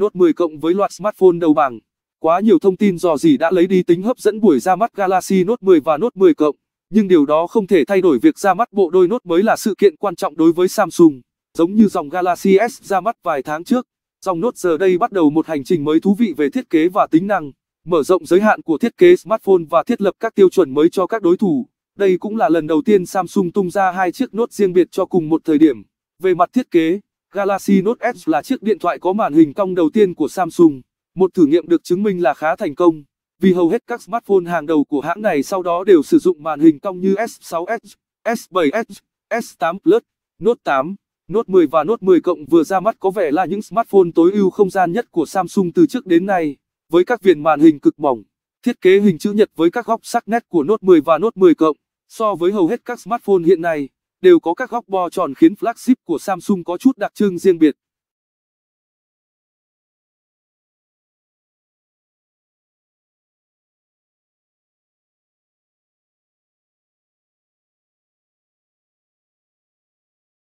Note 10 cộng với loạt smartphone đầu bảng. Quá nhiều thông tin dò dỉ đã lấy đi tính hấp dẫn buổi ra mắt Galaxy Note 10 và Note 10 cộng, nhưng điều đó không thể thay đổi việc ra mắt bộ đôi Note mới là sự kiện quan trọng đối với Samsung. Giống như dòng Galaxy S ra mắt vài tháng trước, dòng Note giờ đây bắt đầu một hành trình mới thú vị về thiết kế và tính năng, mở rộng giới hạn của thiết kế smartphone và thiết lập các tiêu chuẩn mới cho các đối thủ. Đây cũng là lần đầu tiên Samsung tung ra hai chiếc Note riêng biệt cho cùng một thời điểm. Về mặt thiết kế, Galaxy Note S là chiếc điện thoại có màn hình cong đầu tiên của Samsung, một thử nghiệm được chứng minh là khá thành công, vì hầu hết các smartphone hàng đầu của hãng này sau đó đều sử dụng màn hình cong như s 6 Edge, s 7 Edge, S8 Plus, Note 8, Note 10 và Note 10 cộng vừa ra mắt có vẻ là những smartphone tối ưu không gian nhất của Samsung từ trước đến nay, với các viền màn hình cực mỏng, thiết kế hình chữ nhật với các góc sắc nét của Note 10 và Note 10 cộng, so với hầu hết các smartphone hiện nay đều có các góc bo tròn khiến flagship của Samsung có chút đặc trưng riêng biệt.